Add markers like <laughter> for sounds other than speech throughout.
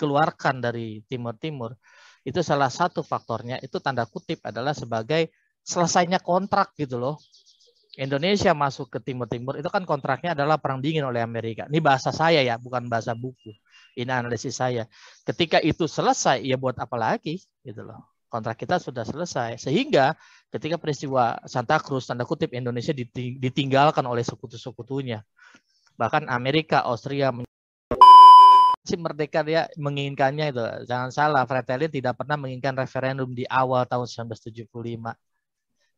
dikeluarkan dari Timur Timur itu salah satu faktornya itu tanda kutip adalah sebagai selesainya kontrak gitu loh. Indonesia masuk ke Timur Timur itu kan kontraknya adalah perang dingin oleh Amerika. Ini bahasa saya ya, bukan bahasa buku. Ini analisis saya. Ketika itu selesai, ya buat apa lagi gitu loh. Kontrak kita sudah selesai. Sehingga ketika peristiwa Santa Cruz, tanda kutip Indonesia ditinggalkan oleh sekutu-sekutunya. Bahkan Amerika, Austria si merdeka dia menginginkannya itu. Jangan salah, Fratelli tidak pernah menginginkan referendum di awal tahun 1975.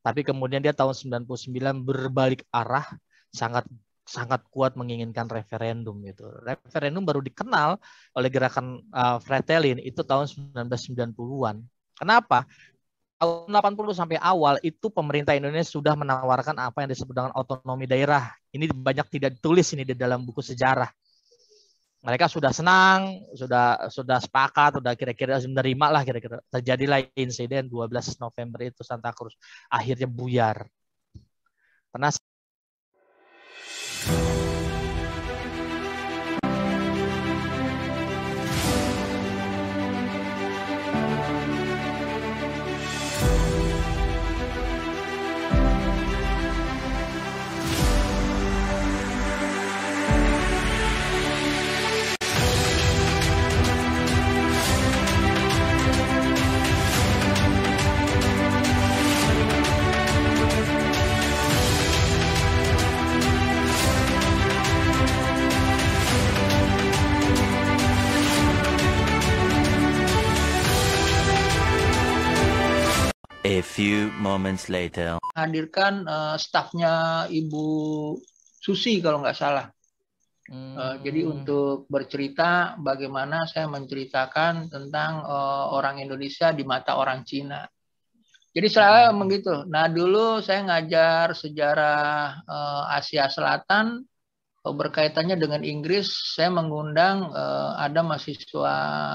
Tapi kemudian dia tahun 99 berbalik arah sangat sangat kuat menginginkan referendum itu. Referendum baru dikenal oleh gerakan uh, eh, Fretilin itu tahun 1990-an. Kenapa? Tahun 80 sampai awal itu pemerintah Indonesia sudah menawarkan apa yang disebut dengan otonomi daerah. Ini banyak tidak ditulis ini di dalam buku sejarah mereka sudah senang, sudah sudah sepakat, sudah kira-kira menerima lah kira-kira. Terjadilah insiden 12 November itu Santa Cruz akhirnya buyar. Pernah moments later. Hadirkan uh, eh, stafnya Ibu Susi kalau nggak salah. Eh, hmm. Uh, jadi untuk bercerita bagaimana saya menceritakan tentang uh, orang Indonesia di mata orang Cina. Jadi saya hmm. begitu. Nah dulu saya ngajar sejarah uh, Asia Selatan berkaitannya dengan Inggris. Saya mengundang uh, ada mahasiswa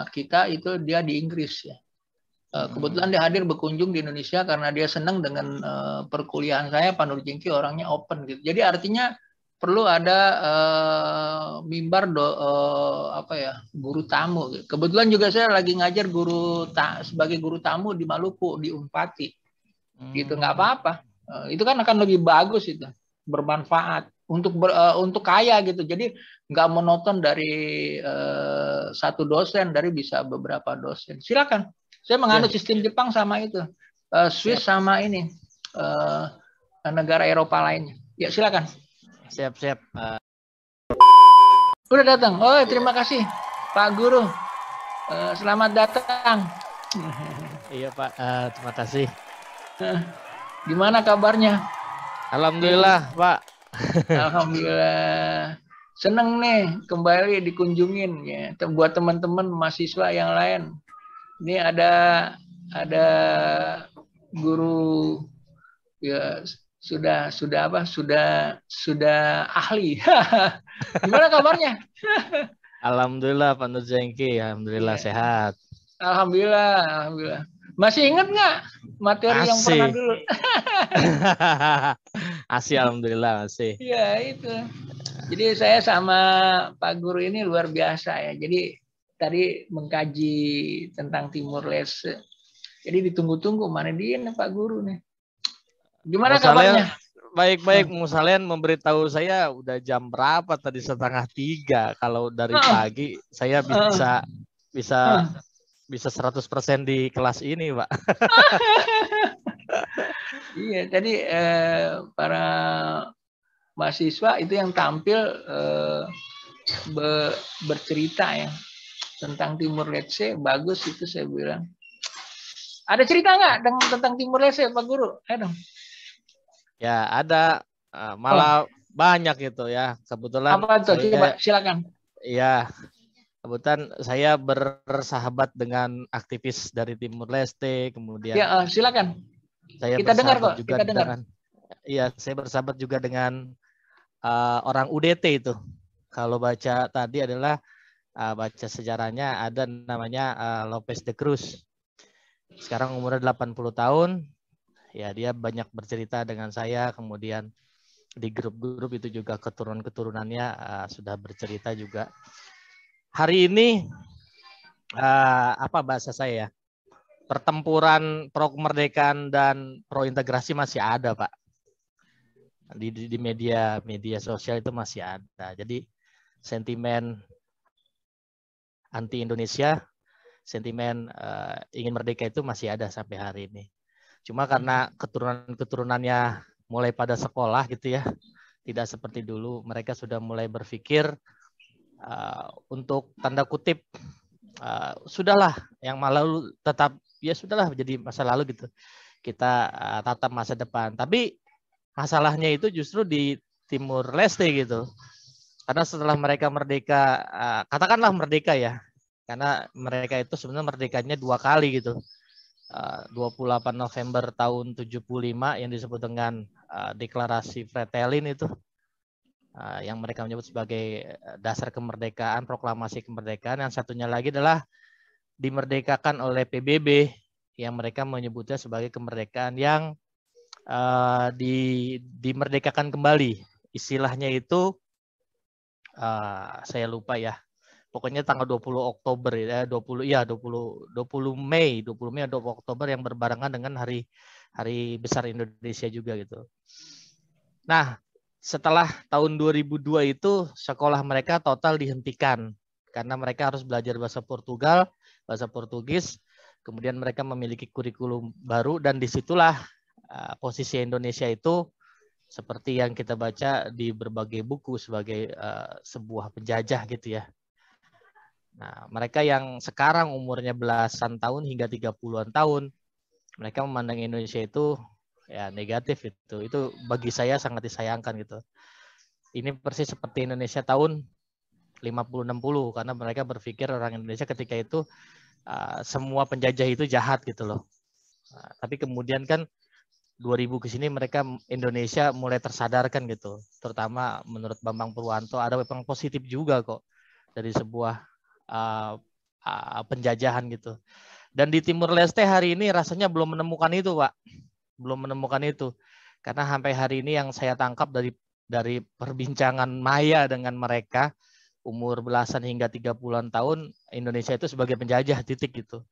kita itu dia di Inggris ya. Eh, hmm. kebetulan dia hadir berkunjung di Indonesia karena dia senang dengan uh, perkuliahan saya Nur Jengki orangnya open gitu. Jadi artinya perlu ada uh, mimbar do, uh, apa ya guru tamu. Gitu. Kebetulan juga saya lagi ngajar guru ta, sebagai guru tamu di Maluku di Umpati, Hmm. Gitu nggak apa-apa. Uh, itu kan akan lebih bagus itu bermanfaat untuk ber, uh, untuk kaya gitu. Jadi nggak menonton dari uh, satu dosen dari bisa beberapa dosen. Silakan saya menganut ya. sistem Jepang sama itu, uh, Swiss siap. sama ini uh, negara Eropa lainnya. Ya silakan. Siap siap. Uh... Udah datang. Oh terima iya. kasih Pak Guru. Uh, selamat datang. <laughs> iya Pak. Uh, terima kasih. Uh, gimana kabarnya? Alhamdulillah iya. Pak. <laughs> Alhamdulillah. Seneng nih kembali dikunjungin ya. Buat teman-teman mahasiswa yang lain ini ada ada guru ya sudah sudah apa sudah sudah ahli <laughs> gimana kabarnya <laughs> alhamdulillah Pak Nur Zengki alhamdulillah ya. sehat alhamdulillah alhamdulillah masih ingat nggak materi Asih. yang pernah dulu <laughs> Asih alhamdulillah masih ya itu jadi saya sama Pak Guru ini luar biasa ya jadi tadi mengkaji tentang Timur Leste. Jadi ditunggu-tunggu mana dia nih Pak Guru nih. Gimana ya? kabarnya? Baik-baik, Musalen hmm. ya? memberitahu saya udah jam berapa tadi setengah tiga. Kalau dari hmm. pagi saya hmm. bisa uh. bisa uh. bisa 100% di kelas ini, Pak. <laughs> iya, jadi eh, para mahasiswa itu yang tampil eh, be, bercerita ya tentang Timur Leste bagus itu saya bilang. Ada cerita nggak tentang Timur Leste Pak Guru? Ayo dong. Ya ada ah, malah oh. banyak itu ya kebetulan. Apa itu? Saya, Coba silakan. Iya kebetulan saya bersahabat dengan aktivis dari Timur Leste kemudian. Ya uh, silakan. Saya kita dengar kok. Juga kita dengar. iya saya bersahabat juga dengan uh, orang UDT itu. Kalau baca tadi adalah uh, baca sejarahnya ada namanya uh, Lopez de Cruz. Sekarang umurnya 80 tahun. Ya, dia banyak bercerita dengan saya kemudian di grup-grup itu juga keturunan-keturunannya uh, sudah bercerita juga. Hari ini uh, apa bahasa saya Pertempuran pro kemerdekaan dan pro integrasi masih ada, Pak. Di, di media media sosial itu masih ada. Jadi sentimen anti Indonesia, sentimen uh, ingin merdeka itu masih ada sampai hari ini. Cuma karena hmm. keturunan-keturunannya mulai pada sekolah gitu ya, tidak seperti dulu mereka sudah mulai berpikir uh, untuk tanda kutip uh, sudahlah yang lalu tetap ya sudahlah jadi masa lalu gitu. Kita uh, tatap masa depan. Tapi masalahnya itu justru di Timur Leste gitu. Karena setelah mereka merdeka, katakanlah merdeka ya, karena mereka itu sebenarnya merdekanya dua kali gitu. Eh, uh, 28 November tahun 75 yang disebut dengan eh, deklarasi Fretelin itu eh, yang mereka menyebut sebagai dasar kemerdekaan, proklamasi kemerdekaan. Yang satunya lagi adalah dimerdekakan oleh PBB yang mereka menyebutnya sebagai kemerdekaan yang di dimerdekakan kembali. Istilahnya itu saya lupa ya pokoknya tanggal 20 Oktober ya 20 ya 20 20 Mei 20 Mei atau Oktober yang berbarengan dengan hari hari besar Indonesia juga gitu. Nah, setelah tahun 2002 itu sekolah mereka total dihentikan karena mereka harus belajar bahasa Portugal, bahasa Portugis, kemudian mereka memiliki kurikulum baru dan disitulah uh, posisi Indonesia itu seperti yang kita baca di berbagai buku sebagai uh, sebuah penjajah gitu ya Nah, mereka yang sekarang umurnya belasan tahun hingga 30-an tahun, mereka memandang Indonesia itu ya negatif itu. Itu bagi saya sangat disayangkan gitu. Ini persis seperti Indonesia tahun 50-60 karena mereka berpikir orang Indonesia ketika itu uh, semua penjajah itu jahat gitu loh. Uh, tapi kemudian kan 2000 ke sini mereka Indonesia mulai tersadarkan gitu. Terutama menurut Bambang Purwanto ada memang positif juga kok dari sebuah Eh, eh, penjajahan gitu. Dan di Timur Leste hari ini rasanya belum menemukan itu, Pak. Belum menemukan itu. Karena sampai hari ini yang saya tangkap dari dari perbincangan maya dengan mereka umur belasan hingga 30-an tahun Indonesia itu sebagai penjajah titik gitu.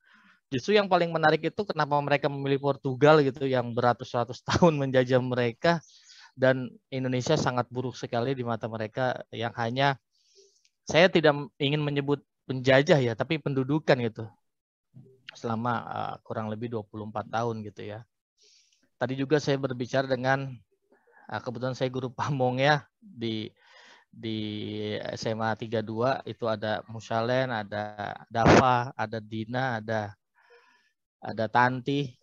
Justru yang paling menarik itu kenapa mereka memilih Portugal gitu yang beratus-ratus <laughs> tahun menjajah mereka dan Indonesia sangat buruk sekali di mata mereka yang hanya saya tidak ingin menyebut penjajah ya, tapi pendudukan gitu. Selama uh, kurang lebih 24 tahun gitu ya. Tadi juga saya berbicara dengan uh, kebetulan saya guru <laughs> pamong ya di di SMA 32 itu ada Musalen, ada Dafa, ada Dina, ada ada Tanti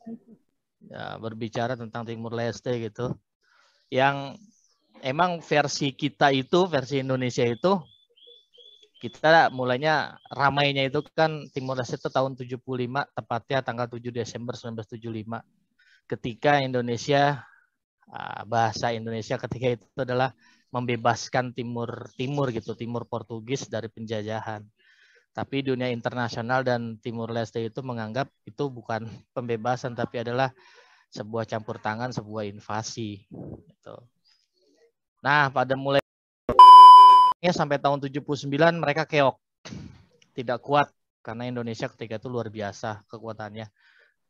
ya, berbicara tentang Timur Leste gitu. Yang emang versi kita itu, versi Indonesia itu kita mulainya ramainya itu kan Timur Leste itu tahun 75 tepatnya tanggal 7 Desember 1975 ketika Indonesia ah, bahasa Indonesia ketika itu adalah membebaskan timur timur gitu timur Portugis dari penjajahan tapi dunia internasional dan Timur Leste itu menganggap itu bukan pembebasan tapi adalah sebuah campur tangan sebuah invasi gitu. Nah, pada mulai akhirnya sampai tahun 79 mereka keok. Tidak kuat karena Indonesia ketika itu luar biasa kekuatannya.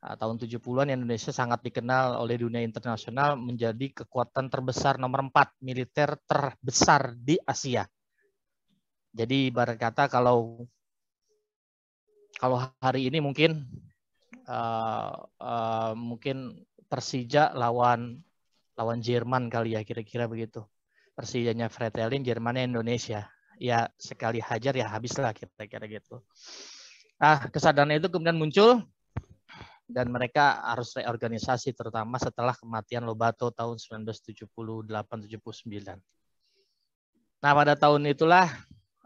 Ah, tahun 70-an Indonesia sangat dikenal oleh dunia internasional menjadi kekuatan terbesar nomor 4 militer terbesar di Asia. Jadi ibarat kata kalau kalau hari ini mungkin uh, uh, mungkin Persija lawan lawan Jerman kali ya kira-kira begitu. Persijanya Fretelin, Jermannya Indonesia. Ya sekali hajar ya habislah kita kira gitu. Ah, kesadaran itu kemudian muncul dan mereka harus reorganisasi terutama setelah kematian Lobato tahun 1978-79. Nah, pada tahun itulah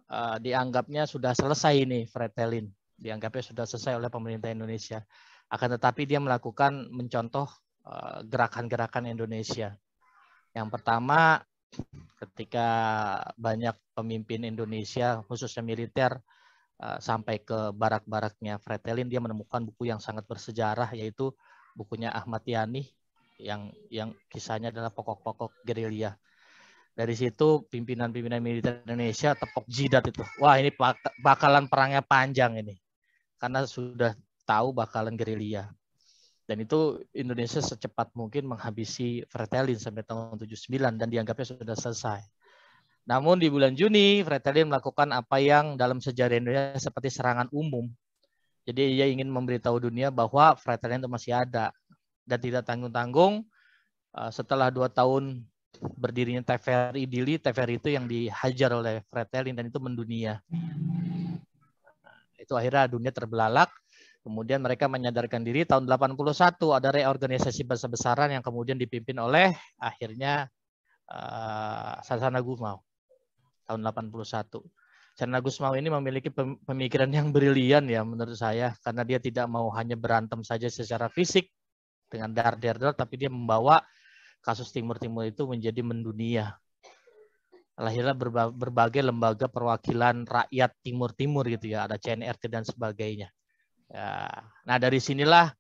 uh, dianggapnya sudah selesai ini Fretelin, dianggapnya sudah selesai oleh pemerintah Indonesia. Akan tetapi dia melakukan mencontoh eh, gerakan-gerakan Indonesia. Yang pertama ketika banyak pemimpin Indonesia khususnya militer eh, sampai ke barak-baraknya Fretelin dia menemukan buku yang sangat bersejarah yaitu bukunya Ahmad Yani yang yang kisahnya adalah pokok-pokok gerilya. Dari situ pimpinan-pimpinan militer Indonesia tepok jidat itu. Wah, ini bakalan perangnya panjang ini. Karena sudah tahu bakalan gerilya dan itu Indonesia secepat mungkin menghabisi Fretilin sampai tahun 79 dan dianggapnya sudah selesai. Namun di bulan Juni, Fretilin melakukan apa yang dalam sejarah Indonesia seperti serangan umum. Jadi ia ingin memberitahu dunia bahwa Fretilin itu masih ada. Dan tidak tanggung-tanggung, eh, setelah dua tahun berdirinya TVRI Dili, TVRI itu yang dihajar oleh Fretilin dan itu mendunia. Nah, itu akhirnya dunia terbelalak Kemudian mereka menyadarkan diri tahun 81 ada reorganisasi besar-besaran yang kemudian dipimpin oleh akhirnya uh, eh, Sarjana Gumau tahun 81. Sarjana Gusmau ini memiliki pemikiran yang brilian ya menurut saya karena dia tidak mau hanya berantem saja secara fisik dengan dar dar dar tapi dia membawa kasus Timur Timur itu menjadi mendunia. Lahirlah berbagai lembaga perwakilan rakyat Timur Timur gitu ya, ada CNRT dan sebagainya Ya. Nah dari sinilah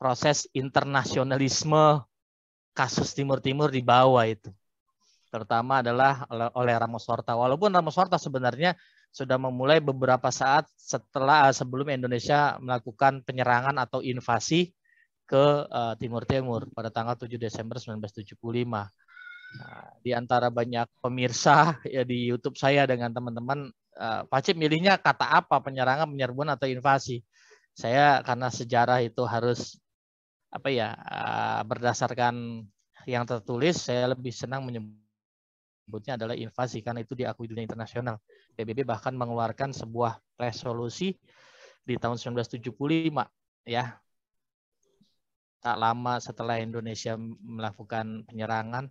proses internasionalisme kasus Timur Timur dibawa itu. Terutama adalah oleh Ramos Horta. Walaupun Ramos Horta sebenarnya sudah memulai beberapa saat setelah eh, sebelum Indonesia melakukan penyerangan atau invasi ke eh, Timur Timur pada tanggal 7 Desember 1975. Nah, di antara banyak pemirsa <laughs> ya di YouTube saya dengan teman-teman uh, eh, Pacip milihnya kata apa penyerangan, penyerbuan atau invasi saya karena sejarah itu harus apa ya eh, berdasarkan yang tertulis saya lebih senang menyebutnya adalah invasi karena itu diakui dunia internasional PBB bahkan mengeluarkan sebuah resolusi di tahun 1975 ya tak lama setelah Indonesia melakukan penyerangan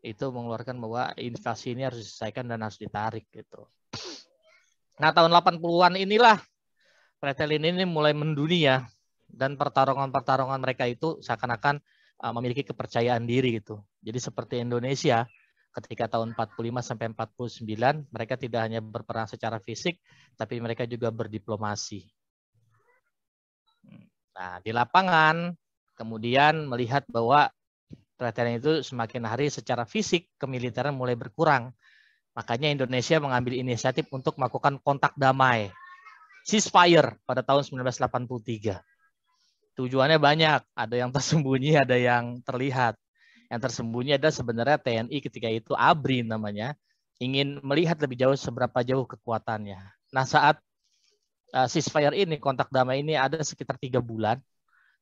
itu mengeluarkan bahwa invasi ini harus diselesaikan dan harus ditarik gitu. Nah tahun 80-an inilah pretelin ini mulai mendunia ya. dan pertarungan-pertarungan mereka itu seakan-akan eh, memiliki kepercayaan diri gitu. Jadi seperti Indonesia ketika tahun 45 sampai 49 mereka tidak hanya berperang secara fisik tapi mereka juga berdiplomasi. Nah, di lapangan kemudian melihat bahwa perhatian itu semakin hari secara fisik kemiliteran mulai berkurang. Makanya Indonesia mengambil inisiatif untuk melakukan kontak damai ceasefire pada tahun 1983. Tujuannya banyak, ada yang tersembunyi, ada yang terlihat. Yang tersembunyi ada sebenarnya TNI ketika itu ABRI namanya, ingin melihat lebih jauh seberapa jauh kekuatannya. Nah saat uh, ceasefire ini, kontak damai ini ada sekitar tiga bulan,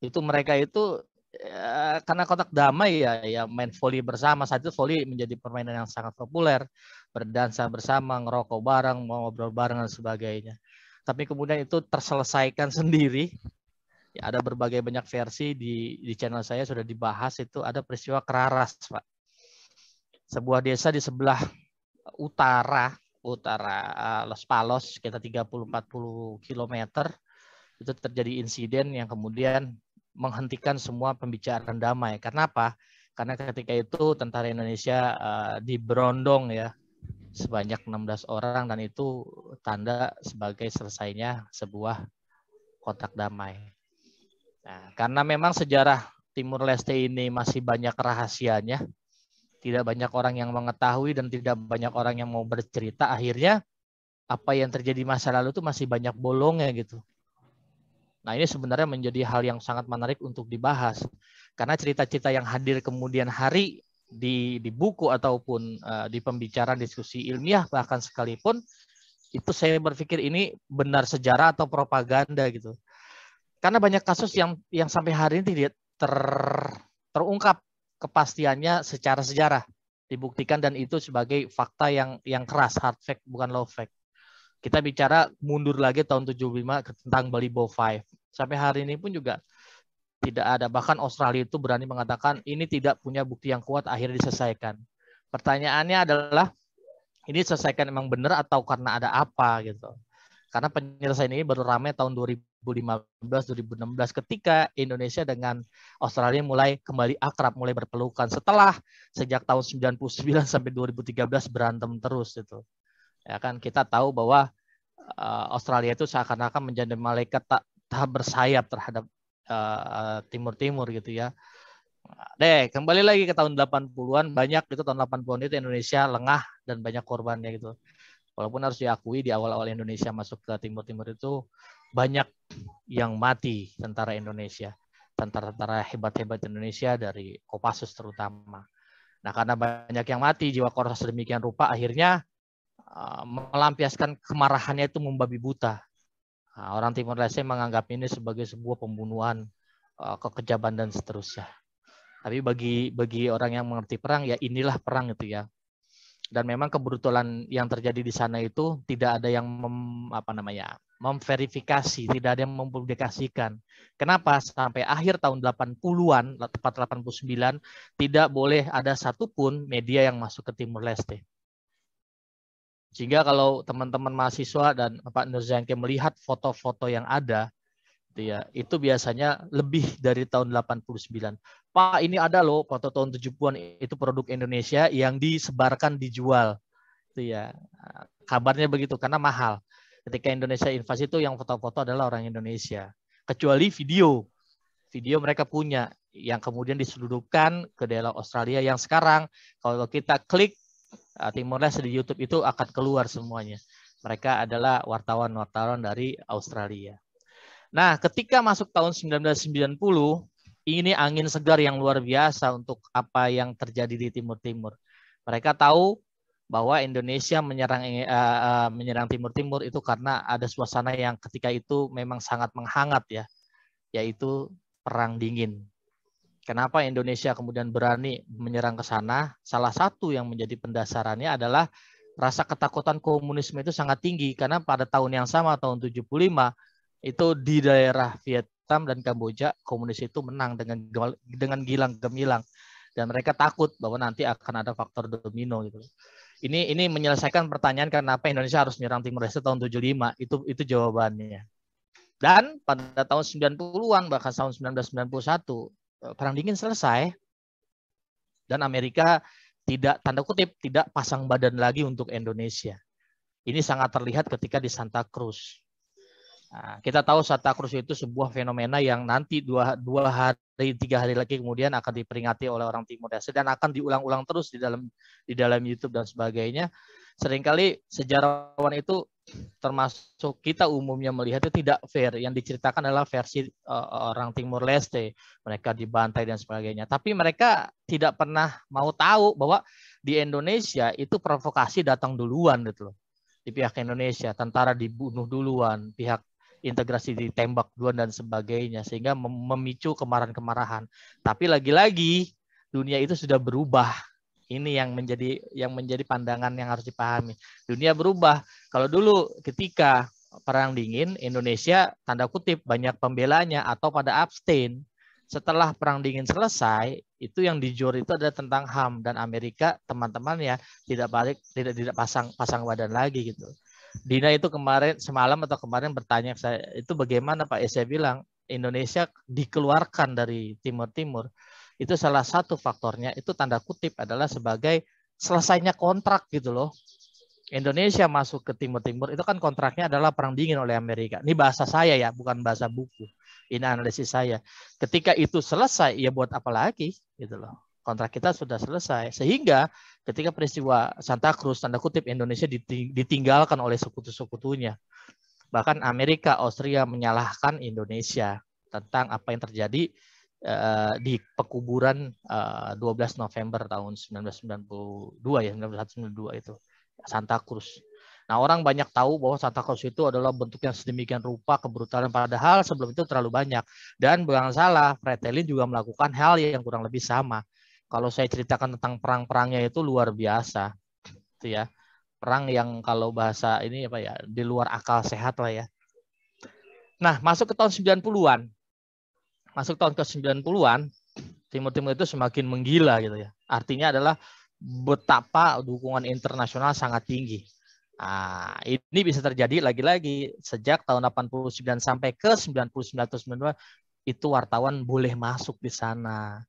itu mereka itu uh, karena kontak damai ya, ya main volley bersama. Saat itu volley menjadi permainan yang sangat populer, berdansa bersama, ngerokok bareng, ngobrol bareng dan sebagainya tapi kemudian itu terselesaikan <laughs> sendiri. Ya, ada berbagai banyak versi di di channel saya sudah dibahas itu ada peristiwa Keraras, Pak. Sebuah desa di sebelah utara utara eh, Los Palos sekitar 30-40 km itu terjadi insiden yang kemudian menghentikan semua pembicaraan damai. Kenapa? Karena ketika itu tentara Indonesia uh, diberondong ya sebanyak 16 orang dan itu tanda sebagai selesainya sebuah kontak damai. Nah, karena memang sejarah Timur Leste ini masih banyak rahasianya, tidak banyak orang yang mengetahui dan tidak banyak orang yang mau bercerita, akhirnya apa yang terjadi masa lalu itu masih banyak bolongnya gitu. Nah ini sebenarnya menjadi hal yang sangat menarik untuk dibahas. Karena cerita-cerita yang hadir kemudian hari di, di buku ataupun uh, di pembicaraan diskusi ilmiah bahkan sekalipun itu saya berpikir ini benar sejarah atau propaganda gitu karena banyak kasus yang yang sampai hari ini tidak ter, terungkap kepastiannya secara sejarah dibuktikan dan itu sebagai fakta yang yang keras hard fact bukan low fact kita bicara mundur lagi tahun 75 tentang Bali Bow 5 sampai hari ini pun juga tidak ada. Bahkan Australia itu berani mengatakan ini tidak punya bukti yang kuat akhirnya diselesaikan. Pertanyaannya adalah ini diselesaikan memang benar atau karena ada apa gitu. Karena penyelesaian ini baru ramai tahun 2015-2016 ketika Indonesia dengan Australia mulai kembali akrab, mulai berpelukan setelah sejak tahun 99 sampai 2013 berantem terus gitu Ya kan kita tahu bahwa eh, Australia itu seakan-akan menjadi malaikat tak, tak bersayap terhadap timur eh, timur-timur gitu ya. Deh, kembali lagi ke tahun 80-an banyak itu tahun 80-an itu Indonesia lengah dan banyak korbannya gitu. Walaupun harus diakui di awal-awal Indonesia masuk ke timur-timur itu banyak yang mati tentara Indonesia. Tentara-tentara hebat-hebat Indonesia dari Kopassus terutama. Nah, karena banyak yang mati jiwa korsa sedemikian rupa akhirnya eh, melampiaskan kemarahannya itu membabi buta Nah, orang Timur Leste menganggap ini sebagai sebuah pembunuhan, uh, kekejaban dan seterusnya. Tapi bagi bagi orang yang mengerti perang ya inilah perang itu ya. Dan memang kebetulan yang terjadi di sana itu tidak ada yang mem, apa namanya memverifikasi, tidak ada yang mempublikasikan. Kenapa sampai akhir tahun 80-an, tepat 89, tidak boleh ada satupun media yang masuk ke Timur Leste. Sehingga kalau teman-teman mahasiswa dan Pak Nur Zainke melihat foto-foto yang ada, gitu ya, itu biasanya lebih dari tahun 89. Pak, ini ada loh foto tahun 70-an itu produk Indonesia yang disebarkan dijual. Gitu ya. Kabarnya begitu karena mahal. Ketika Indonesia invasi itu yang foto-foto adalah orang Indonesia. Kecuali video. Video mereka punya yang kemudian diseludupkan ke daerah Australia yang sekarang kalau kita klik Eh, Timur Leste di YouTube itu akan keluar semuanya. Mereka adalah wartawan-wartawan dari Australia. Nah, ketika masuk tahun 1990, ini angin segar yang luar biasa untuk apa yang terjadi di Timur Timur. Mereka tahu bahwa Indonesia menyerang uh, menyerang Timur Timur itu karena ada suasana yang ketika itu memang sangat menghangat ya, yaitu perang dingin. Kenapa Indonesia kemudian berani menyerang ke sana? Salah satu yang menjadi pendasarannya adalah rasa ketakutan komunisme itu sangat tinggi karena pada tahun yang sama tahun 75 itu di daerah Vietnam dan Kamboja komunis itu menang dengan dengan gilang gemilang dan mereka takut bahwa nanti akan ada faktor domino gitu. Ini ini menyelesaikan pertanyaan kenapa Indonesia harus menyerang Timur Leste tahun 75 itu itu jawabannya. Dan pada tahun 90-an bahkan tahun 1991 Eh, perang dingin selesai dan Amerika tidak tanda kutip tidak pasang badan lagi untuk Indonesia. Ini sangat terlihat ketika di Santa Cruz. Nah, kita tahu Santa Cruz itu sebuah fenomena yang nanti dua, dua hari tiga hari lagi kemudian akan diperingati oleh orang Timur Asia dan akan diulang-ulang terus di dalam di dalam YouTube dan sebagainya. Seringkali sejarawan itu termasuk kita umumnya melihatnya tidak fair. Yang diceritakan adalah versi uh, orang Timur Leste, mereka dibantai dan sebagainya. Tapi mereka tidak pernah mau tahu bahwa di Indonesia itu provokasi datang duluan gitu loh. Di pihak Indonesia, tentara dibunuh duluan, pihak integrasi ditembak duluan dan sebagainya sehingga memicu kemarahan-kemarahan. Tapi lagi-lagi dunia itu sudah berubah ini yang menjadi yang menjadi pandangan yang harus dipahami. Dunia berubah. Kalau dulu ketika perang dingin Indonesia tanda kutip banyak pembelanya atau pada abstain. Setelah perang dingin selesai, itu yang dijur itu ada tentang HAM dan Amerika teman teman ya tidak balik tidak tidak pasang pasang badan lagi gitu. Dina itu kemarin semalam atau kemarin bertanya saya itu bagaimana Pak ya, saya bilang Indonesia dikeluarkan dari Timur Timur itu salah satu faktornya itu tanda kutip adalah sebagai selesainya kontrak gitu loh. Indonesia masuk ke Timur Timur itu kan kontraknya adalah perang dingin oleh Amerika. Ini bahasa saya ya, bukan bahasa buku. Ini analisis saya. Ketika itu selesai, ya buat apa lagi gitu loh. Kontrak kita sudah selesai. Sehingga ketika peristiwa Santa Cruz, tanda kutip Indonesia ditinggalkan oleh sekutu-sekutunya. Bahkan Amerika, Austria menyalahkan Indonesia tentang apa yang terjadi Eh, di pekuburan uh, eh, 12 November tahun 1992 ya 1992 itu Santa Cruz. Nah orang banyak tahu bahwa Santa Cruz itu adalah bentuk yang sedemikian rupa kebrutalan padahal sebelum itu terlalu banyak dan bukan salah Fretilin juga melakukan hal yang kurang lebih sama. Kalau saya ceritakan tentang perang-perangnya itu luar biasa, itu ya perang yang kalau bahasa ini apa ya di luar akal sehat lah ya. Nah masuk ke tahun 90-an masuk tahun ke 90-an, Timur Timur itu semakin menggila gitu ya. Artinya adalah betapa dukungan internasional sangat tinggi. Nah, ini bisa terjadi lagi-lagi sejak tahun 89 sampai ke 99 92 itu wartawan boleh masuk di sana.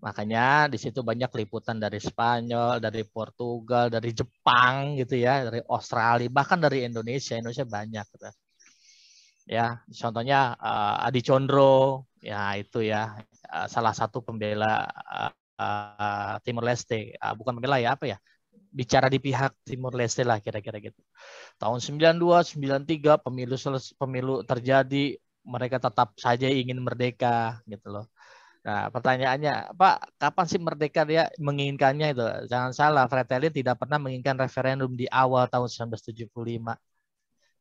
Makanya di situ banyak liputan dari Spanyol, dari Portugal, dari Jepang gitu ya, dari Australia, bahkan dari Indonesia. Indonesia banyak. Gitu ya contohnya uh, Adi Chondro, ya itu ya uh, salah satu pembela uh, uh, eh, Timor Leste uh, bukan pembela ya apa ya bicara di pihak Timur Leste lah kira-kira gitu tahun 92 93 pemilu pemilu terjadi mereka tetap saja ingin merdeka gitu loh Nah, pertanyaannya, Pak, kapan sih merdeka dia menginginkannya itu? Jangan salah, Fratelli tidak pernah menginginkan referendum di awal tahun 1975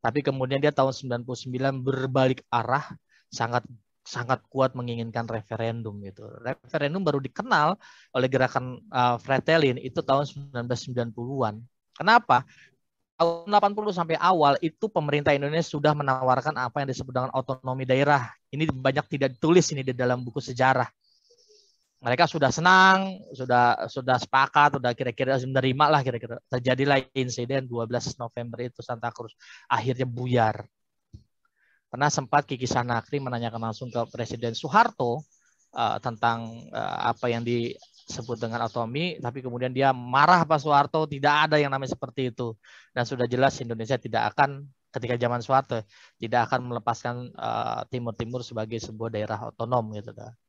tapi kemudian dia tahun 99 berbalik arah sangat sangat kuat menginginkan referendum gitu. Referendum baru dikenal oleh gerakan uh, Fretelin itu tahun 1990-an. Kenapa? Tahun 80 sampai awal itu pemerintah Indonesia sudah menawarkan apa yang disebut dengan otonomi daerah. Ini banyak tidak ditulis ini di dalam buku sejarah mereka sudah senang, sudah sudah sepakat, sudah kira-kira menerima lah kira-kira. Terjadilah insiden 12 November itu Santa Cruz akhirnya buyar. Pernah sempat Kiki Sanakri menanyakan langsung ke Presiden Soeharto uh, tentang uh, apa yang disebut dengan otomi, tapi kemudian dia marah Pak Soeharto, tidak ada yang namanya seperti itu. Dan sudah jelas Indonesia tidak akan ketika zaman Soeharto tidak akan melepaskan eh, Timur-Timur uh, Timur -timur sebagai sebuah daerah otonom gitu. Dah kan.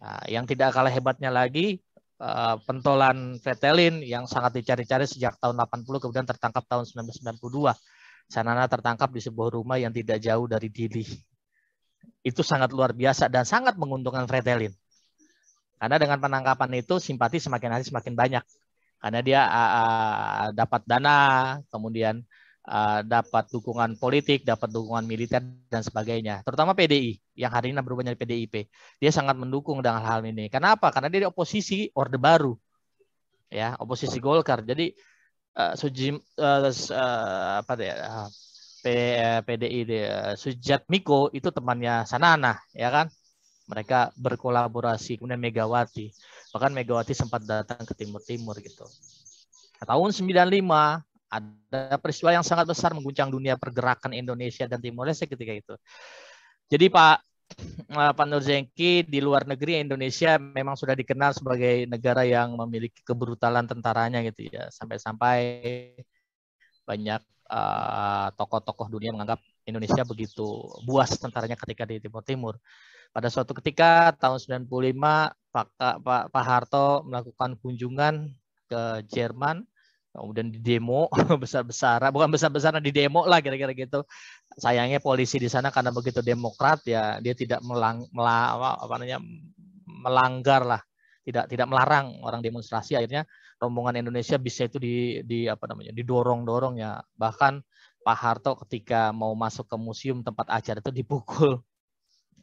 Nah, yang tidak kalah hebatnya lagi eh, pentolan Vettelin yang sangat dicari-cari sejak tahun 80 kemudian tertangkap tahun 1992. Sanana tertangkap di sebuah rumah yang tidak jauh dari Dili. Itu sangat luar biasa dan sangat menguntungkan Vettelin. Karena dengan penangkapan itu simpati semakin hari semakin banyak. Karena dia uh, dapat dana, kemudian uh, dapat dukungan politik, dapat dukungan militer dan sebagainya. Terutama PDI yang hari ini berubah menjadi PDIP. Dia sangat mendukung dengan hal ini. Kenapa? Karena dia di oposisi Orde Baru. Ya, oposisi Golkar. Jadi uh, Suji uh, uh, apa ya? Uh, P, uh, PDI uh, Sujat Miko itu temannya Sanana, ya kan? Mereka berkolaborasi kemudian Megawati. Bahkan Megawati sempat datang ke timur-timur gitu. Nah, tahun 95 ada peristiwa yang sangat besar mengguncang dunia pergerakan Indonesia dan Timor Leste ketika itu. Jadi Pak eh, Pak Nur Zengki di luar negeri Indonesia memang sudah dikenal sebagai negara yang memiliki kebrutalan tentaranya gitu ya sampai-sampai banyak eh, tokoh-tokoh uh, dunia menganggap Indonesia begitu buas tentaranya ketika di Timur Timur. Pada suatu ketika tahun 95 Pak Pak, Pak Harto melakukan kunjungan ke Jerman kemudian oh, di demo <laughs> besar-besaran bukan besar-besaran di demo lah kira-kira gitu sayangnya polisi di sana karena begitu demokrat ya dia tidak melang, mela, apa, namanya melanggar lah tidak tidak melarang orang demonstrasi akhirnya rombongan Indonesia bisa itu di di apa namanya didorong-dorong ya bahkan Pak Harto ketika mau masuk ke museum tempat acara itu dipukul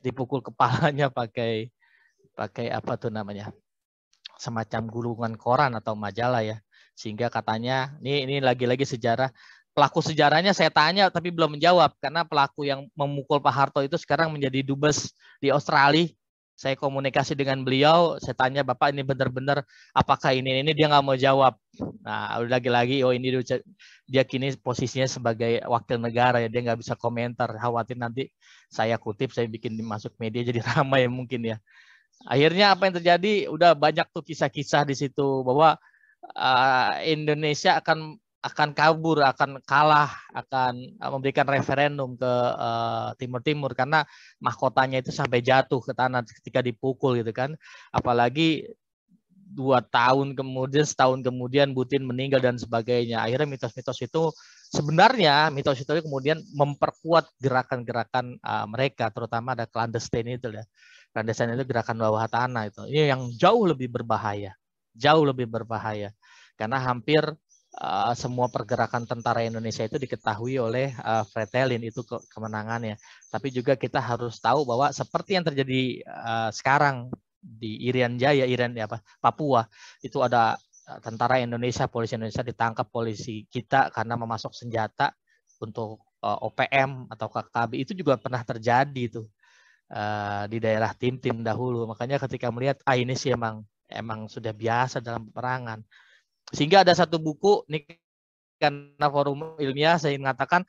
dipukul kepalanya pakai pakai apa tuh namanya semacam gulungan koran atau majalah ya sehingga katanya ini ini lagi-lagi sejarah pelaku sejarahnya saya tanya tapi belum menjawab karena pelaku yang memukul Pak Harto itu sekarang menjadi dubes di Australia saya komunikasi dengan beliau, saya tanya bapak ini benar-benar apakah ini ini dia nggak mau jawab. Nah lagi-lagi oh ini dia kini posisinya sebagai wakil negara ya dia nggak bisa komentar, khawatir nanti saya kutip saya bikin masuk media jadi <laughs> ramai mungkin ya. Akhirnya apa yang terjadi? Udah banyak tuh kisah-kisah di situ bahwa Eh, Indonesia akan akan kabur, akan kalah, akan eh, memberikan referendum ke uh, eh, Timur Timur karena mahkotanya itu sampai jatuh ke tanah ketika dipukul gitu kan. Apalagi dua tahun kemudian, setahun kemudian Putin meninggal dan sebagainya. Akhirnya mitos-mitos itu sebenarnya mitos itu kemudian memperkuat gerakan-gerakan uh, mereka, terutama ada clandestine itu ya. Clandestine itu gerakan bawah tanah itu. Ini yang jauh lebih berbahaya jauh lebih berbahaya karena hampir uh, semua pergerakan tentara Indonesia itu diketahui oleh uh, Fretelin itu ke kemenangannya. Tapi juga kita harus tahu bahwa seperti yang terjadi uh, sekarang di Irian Jaya, Irian ya apa Papua itu ada tentara Indonesia, polisi Indonesia ditangkap polisi kita karena memasok senjata untuk uh, OPM atau KKB itu juga pernah terjadi itu di daerah tim-tim dahulu. Makanya ketika melihat ah ini sih emang emang sudah biasa dalam peperangan. Sehingga ada satu buku, ini karena forum ilmiah saya ingin mengatakan,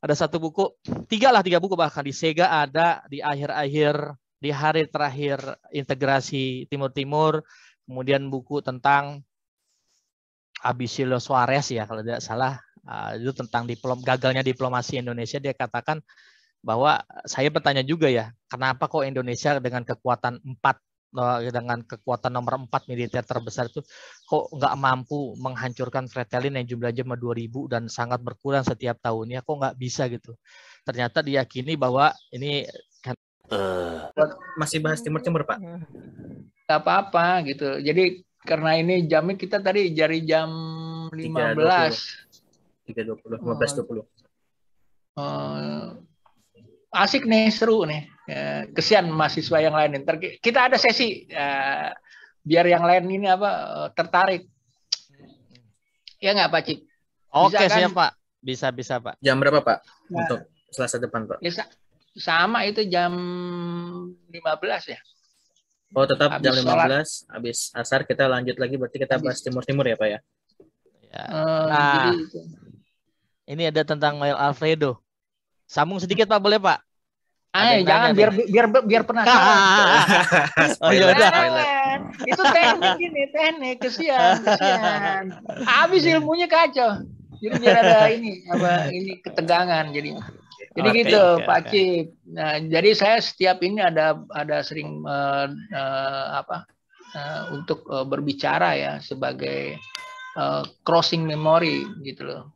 ada satu buku, tiga lah tiga buku bahkan di Sega ada di akhir-akhir, di hari terakhir integrasi Timur-Timur, kemudian buku tentang Abisilo Suarez ya kalau tidak salah, ah, itu tentang diplom, gagalnya diplomasi Indonesia, dia katakan bahwa saya bertanya juga ya, kenapa kok Indonesia dengan kekuatan empat Eh, dengan kekuatan nomor 4 militer terbesar itu kok nggak mampu menghancurkan Fretilin yang jumlahnya cuma 2000 dan sangat berkurang setiap tahunnya kok nggak bisa gitu ternyata diyakini bahwa ini uh. masih bahas timur timur pak nggak apa apa gitu jadi karena ini jamnya kita tadi jari jam 15 3.20 20. 3, 15, 20 asik nih, seru nih. Ya, kesian mahasiswa yang lain. Ntar kita ada sesi ya, biar yang lain ini apa eh, tertarik. Ya nggak Pak Cik? Oke kan? siap Pak. Bisa bisa Pak. Jam berapa Pak? Nah, Untuk Selasa depan Pak. Ya, sama itu jam 15 ya. Oh tetap habis jam 15 sholat. habis asar kita lanjut lagi berarti kita bahas timur-timur ya Pak ya. ya. Eh, nah, nah, ini ada tentang Mail Alfredo. Sambung sedikit Pak, boleh Pak? Eh, Ay, jangan biar, biar biar biar penasaran. <laughs> oh, ya Itu teknik ini, teknik kesian, kesian. Abis iya. ilmunya kacau. Jadi biar ada <laughs> ini apa ini ketegangan jadi. Jadi okay, gitu okay, Pak Cip. Nah, jadi saya setiap ini ada ada sering uh, uh, apa uh, untuk uh, berbicara ya sebagai uh, crossing memory gitu loh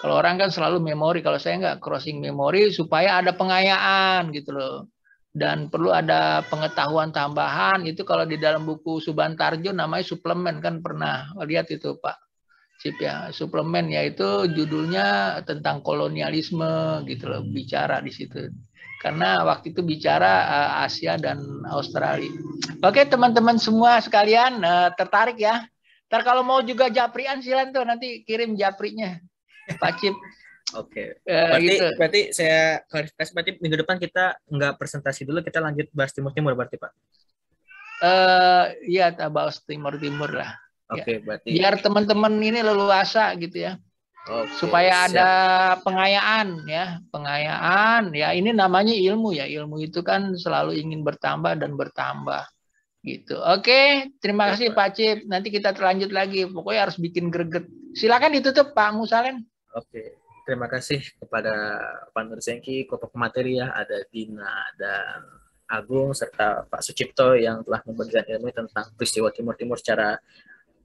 kalau orang kan selalu memori, kalau saya nggak crossing memori supaya ada pengayaan gitu loh. Dan perlu ada pengetahuan tambahan, itu kalau di dalam buku Subantarjo namanya suplemen kan pernah lihat itu Pak sip ya. Suplemen yaitu judulnya tentang kolonialisme gitu loh, bicara di situ. Karena waktu itu bicara eh, Asia dan Australia. Oke teman-teman semua sekalian eh, tertarik ya. Ntar kalau mau juga japrian silahkan tuh nanti kirim japrinya. Pak Cip. Oke. Okay. Ya, berarti gitu. berarti saya klarifikasi berarti minggu depan kita nggak presentasi dulu, kita lanjut bahas timur timur berarti Pak. Eh uh, iya bahas timur timur lah. Ya. Oke, okay, berarti. Biar teman-teman ini leluasa gitu ya. Okay, supaya siap. ada pengayaan ya pengayaan ya ini namanya ilmu ya ilmu itu kan selalu ingin bertambah dan bertambah gitu oke okay, terima siap, kasih Pak. Cip nanti kita terlanjut lagi pokoknya harus bikin greget silakan ditutup Pak musalen Oke, terima kasih kepada Pak Nur Senki, Kopok Materi ya, ada Dina dan Agung serta Pak Sucipto yang telah memberikan ilmu tentang peristiwa Timur Timur secara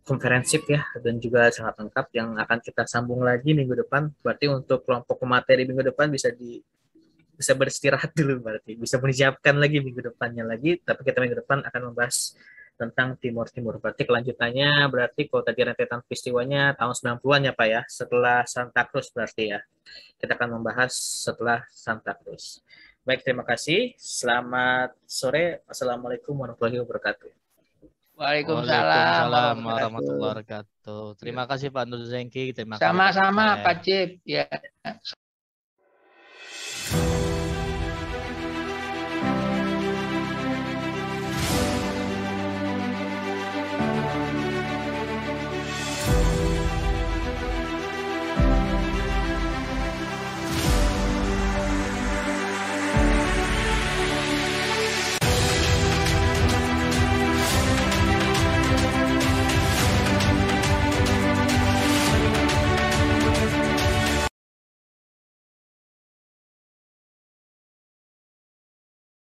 konferensif ya dan juga sangat lengkap yang akan kita sambung lagi minggu depan. Berarti untuk kelompok materi minggu depan bisa di bisa beristirahat dulu berarti bisa menyiapkan lagi minggu depannya lagi tapi kita minggu depan akan membahas tentang Timur Timur. Berarti kelanjutannya berarti kalau tadi rentetan peristiwanya tahun 90-an ya Pak ya, setelah Santa Cruz berarti ya. Kita akan membahas setelah Santa Cruz. Baik, terima kasih. Selamat sore. Assalamualaikum warahmatullahi wabarakatuh. Waalaikumsalam, warahmatullahi wabarakatuh. Terima ya. kasih Pak Nur Zengki. Terima kasih. Sama-sama Pak Cip. Ya.